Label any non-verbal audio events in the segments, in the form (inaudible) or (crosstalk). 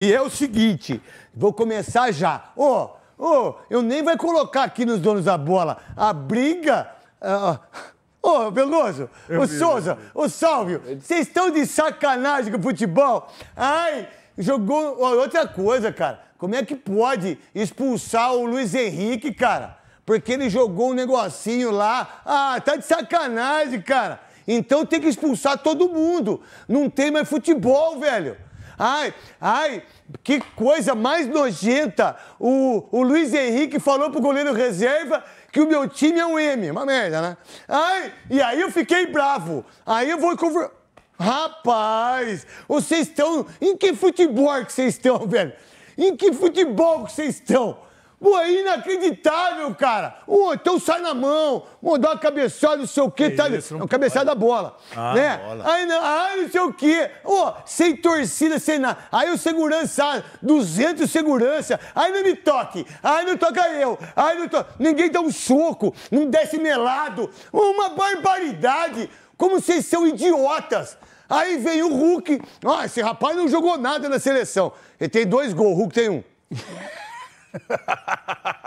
E é o seguinte, vou começar já. Ô, oh, ô, oh, eu nem vai colocar aqui nos donos da bola a briga. Ah, ah. Ô, uh, oh, Veloso, eu o vi, Souza, o Salvio, vocês estão de sacanagem com o futebol? Ai, jogou. outra coisa, cara. Como é que pode expulsar o Luiz Henrique, cara? Porque ele jogou um negocinho lá. Ah, tá de sacanagem, cara. Então tem que expulsar todo mundo. Não tem mais futebol, velho. Ai, ai, que coisa mais nojenta. O, o Luiz Henrique falou pro goleiro reserva que o meu time é um M. Uma merda, né? Ai, e aí eu fiquei bravo. Aí eu vou conversar. Rapaz, vocês estão. Em que futebol que vocês estão, velho? Em que futebol que vocês estão? Pô, é inacreditável, cara. O então sai na mão, ô, dá uma cabeçada, não sei o quê. Que tá isso, não, cabeçada da bola. Ah, né? bola. Aí, não, aí não sei o quê. sem torcida, sem nada. Aí o segurança, 200 segurança. Aí não me toque. Aí não toca eu. Aí não toca. Ninguém dá um soco, não desce melado. Uma barbaridade. Como vocês são idiotas. Aí vem o Hulk. Ah, esse rapaz não jogou nada na seleção. Ele tem dois gols, o Hulk tem um. (laughs)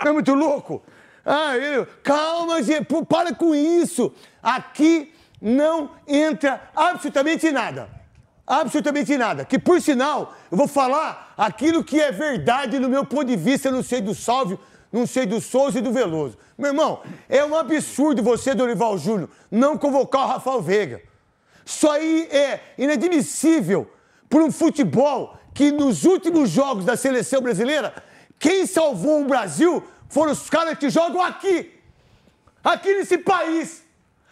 é muito louco? Ah, eu, calma, gente, para com isso. Aqui não entra absolutamente nada. Absolutamente nada. Que por sinal, eu vou falar aquilo que é verdade no meu ponto de vista, não sei do Salvio, não sei do Souza e do Veloso. Meu irmão, é um absurdo você, Dorival Júnior, não convocar o Rafael Veiga. Isso aí é inadmissível para um futebol que nos últimos jogos da seleção brasileira quem salvou o Brasil foram os caras que jogam aqui. Aqui nesse país.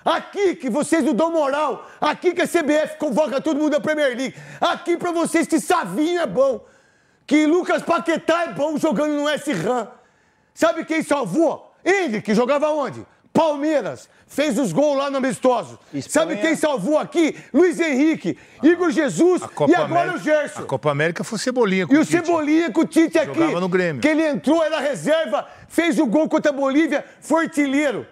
Aqui que vocês não dão moral. Aqui que a CBF convoca todo mundo da Premier League. Aqui para vocês que Savinho é bom. Que Lucas Paquetá é bom jogando no S-RAM. Sabe quem salvou? Ele, que jogava onde? Palmeiras fez os gols lá no amistoso. Espanha. Sabe quem salvou aqui? Luiz Henrique, ah, Igor Jesus e agora América, o Gerson. A Copa América foi o Cebolinha com e o Tite. E o Cebolinha com o Tite aqui. Jogava no Grêmio. Que ele entrou, era reserva, fez o gol contra a Bolívia, fortileiro.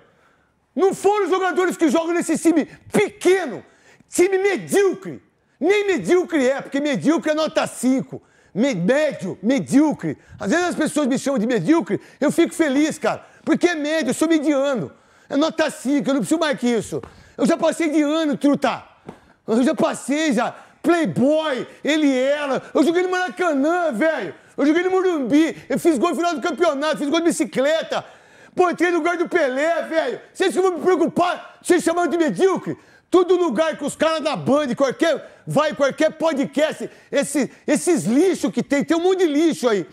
Não foram os jogadores que jogam nesse time pequeno, time medíocre. Nem medíocre é, porque medíocre é nota 5. Médio, medíocre. Às vezes as pessoas me chamam de medíocre, eu fico feliz, cara, porque é médio, eu sou mediano. É nota 5, eu não preciso mais que isso. Eu já passei de ano, truta. Eu já passei, já. Playboy, ele e ela. Eu joguei no Maracanã, velho. Eu joguei no Morumbi. Eu fiz gol no final do campeonato, fiz gol de bicicleta. Pô, entrei no lugar do Pelé, velho. Vocês que vão me preocupar, vocês chamando de medíocre. Todo lugar com os caras da Band, qualquer, vai, qualquer podcast, esse, esses lixos que tem, tem um monte de lixo aí.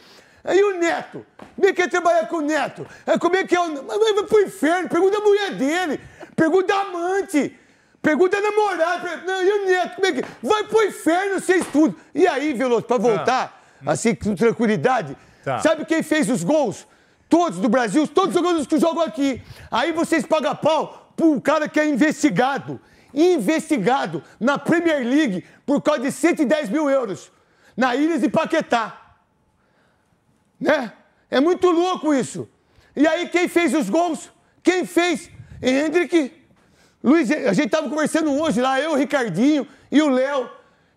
Aí o neto, como é que é trabalhar com o neto? Aí como é que é o. Mas vai pro inferno, pergunta a mulher dele, pergunta a amante, pergunta a namorada. Não, e o neto, como é que. Vai pro inferno vocês tudo. E aí, Veloso, pra voltar, ah. assim, com tranquilidade, tá. sabe quem fez os gols? Todos do Brasil, todos os jogadores que jogam aqui. Aí vocês pagam pau pro cara que é investigado. Investigado na Premier League por causa de 110 mil euros. Na Ilhas de Paquetá né? É muito louco isso. E aí quem fez os gols? Quem fez? Hendrick. Luiz, a gente estava conversando hoje lá, eu, o Ricardinho e o Léo.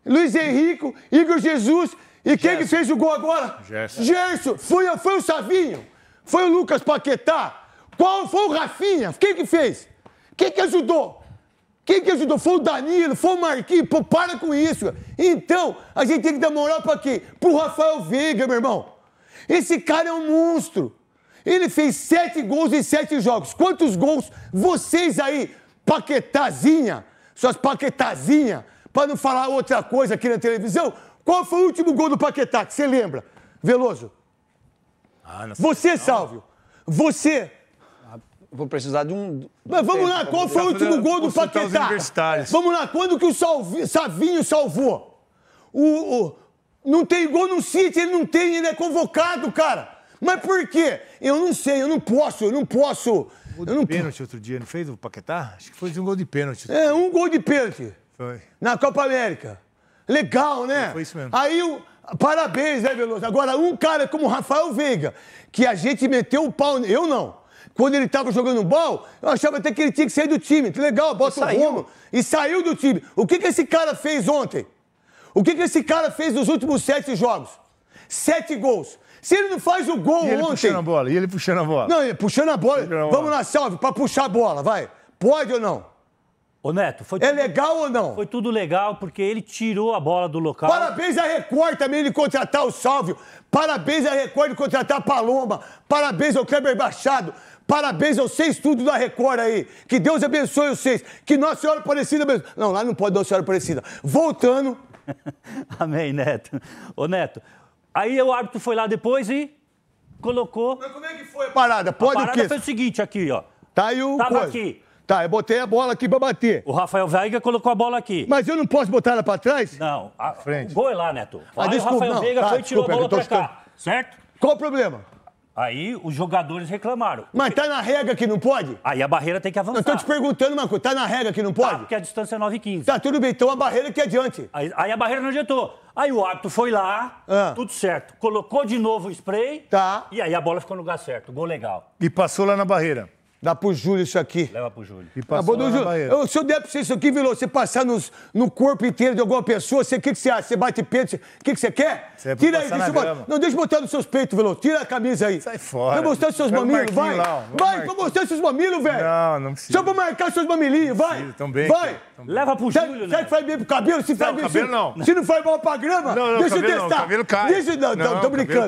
Luiz Henrico, Igor Jesus. E quem que fez o gol agora? Gerson. Gerson. Foi, foi o Savinho? Foi o Lucas Paquetá? Qual foi o Rafinha? Quem que fez? Quem que ajudou? Quem que ajudou? Foi o Danilo, foi o Marquinhos. Pô, para com isso. Então, a gente tem que dar moral para quem? Pro Rafael Veiga, meu irmão. Esse cara é um monstro. Ele fez sete gols em sete jogos. Quantos gols vocês aí, paquetazinha, suas paquetazinha, para não falar outra coisa aqui na televisão, qual foi o último gol do Paquetá que você lembra? Veloso. Ah, você, não. Sálvio. Você. vou precisar de um. Mas vamos lá, qual foi o último gol do Paquetá? Vamos lá, quando que o Salvinho Savinho salvou? o, o não tem gol no City, ele não tem, ele é convocado, cara. Mas por quê? Eu não sei, eu não posso, eu não posso. Gol de eu não pênalti outro dia, não fez o Paquetá? Acho que foi um gol de pênalti. É, um gol de pênalti. Foi. Na Copa América. Legal, né? Foi isso mesmo. Aí o. Parabéns, né, Veloso? Agora, um cara como o Rafael Veiga, que a gente meteu o pau. Eu não. Quando ele estava jogando bola, eu achava até que ele tinha que sair do time. legal, bota o rumo. E saiu do time. O que, que esse cara fez ontem? O que, que esse cara fez nos últimos sete jogos? Sete gols. Se ele não faz o gol e ele ontem. Puxando a bola, e ele puxando a bola. Não, ele puxando a bola. Puxando bola. Vamos lá, salve, para puxar a bola, vai. Pode ou não? Ô Neto, foi É legal ou não? Foi tudo legal, porque ele tirou a bola do local. Parabéns à Record também de contratar o Sálvio. Parabéns à Record de contratar a Paloma. Parabéns ao Kleber Baixado. Parabéns aos seis tudo da Record aí. Que Deus abençoe vocês. Que Nossa Senhora Aparecida abençoe. Não, lá não pode Nossa Senhora Aparecida. Voltando, (laughs) Amém, Neto. Ô, Neto, aí o árbitro foi lá depois e colocou... Mas como é que foi a parada? Pode a parada o quê? foi o seguinte aqui, ó. Tá aí o... Tava coisa. aqui. Tá, eu botei a bola aqui pra bater. O Rafael Veiga colocou a bola aqui. Mas eu não posso botar ela pra trás? Não. A, frente. O gol é lá, Neto. Ah, aí ah, o Rafael não. Veiga tá, foi e tirou a é bola pra cá. Certo? Qual o problema? Aí os jogadores reclamaram. Mas tá na regra que não pode? Aí a barreira tem que avançar. Eu tô te perguntando uma coisa, tá na regra que não tá, pode? Tá, porque a distância é 9,15. Tá, tudo bem, então a barreira é que é adiante. Aí, aí a barreira não adiantou. Aí o árbitro foi lá, ah. tudo certo. Colocou de novo o spray. Tá. E aí a bola ficou no lugar certo. Gol legal. E passou lá na barreira. Dá pro Júlio isso aqui. Leva pro Júlio. E passou ah, Júlio. Eu, se eu der pra você isso aqui, Vilô, você passar nos, no corpo inteiro de alguma pessoa, o que, que você acha? Você bate peito, o que, que você quer? Você é Tira aí, deixa eu Não, deixa eu botar nos seus peitos, Vilô. Tira a camisa aí. Sai fora. Vai mostrar seus mamilos, vai. Lá, vai, vai mostrar seus mamilos, velho. Não, não precisa. Só pra marcar seus mamilinhos, vai. também, vai. Tão Leva pro Júlio, né? Será que faz bem pro cabelo? Se não, faz bem, cabelo, se, não. se não faz mal pra grama, não, não, deixa eu testar. Não, cabelo cai. Deixa, não, tá, não, tô brincando.